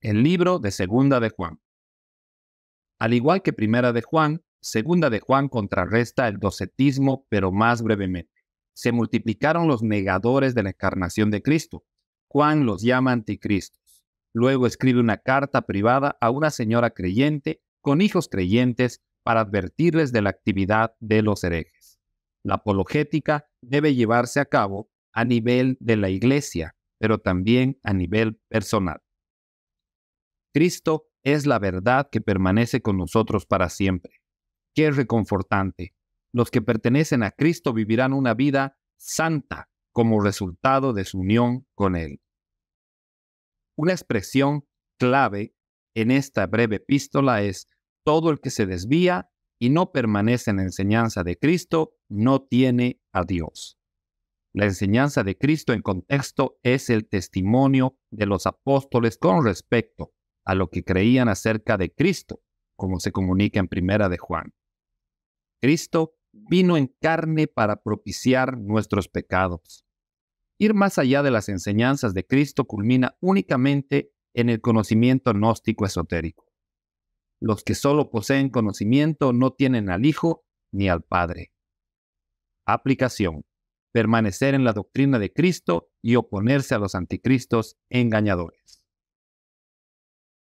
el libro de Segunda de Juan. Al igual que Primera de Juan, Segunda de Juan contrarresta el docetismo, pero más brevemente. Se multiplicaron los negadores de la encarnación de Cristo. Juan los llama anticristos. Luego escribe una carta privada a una señora creyente con hijos creyentes para advertirles de la actividad de los herejes. La apologética debe llevarse a cabo a nivel de la iglesia, pero también a nivel personal. Cristo es la verdad que permanece con nosotros para siempre. Qué reconfortante. Los que pertenecen a Cristo vivirán una vida santa como resultado de su unión con Él. Una expresión clave en esta breve epístola es todo el que se desvía y no permanece en la enseñanza de Cristo no tiene a Dios. La enseñanza de Cristo en contexto es el testimonio de los apóstoles con respecto a lo que creían acerca de Cristo, como se comunica en primera de Juan. Cristo vino en carne para propiciar nuestros pecados. Ir más allá de las enseñanzas de Cristo culmina únicamente en el conocimiento gnóstico esotérico. Los que solo poseen conocimiento no tienen al Hijo ni al Padre. Aplicación. Permanecer en la doctrina de Cristo y oponerse a los anticristos engañadores.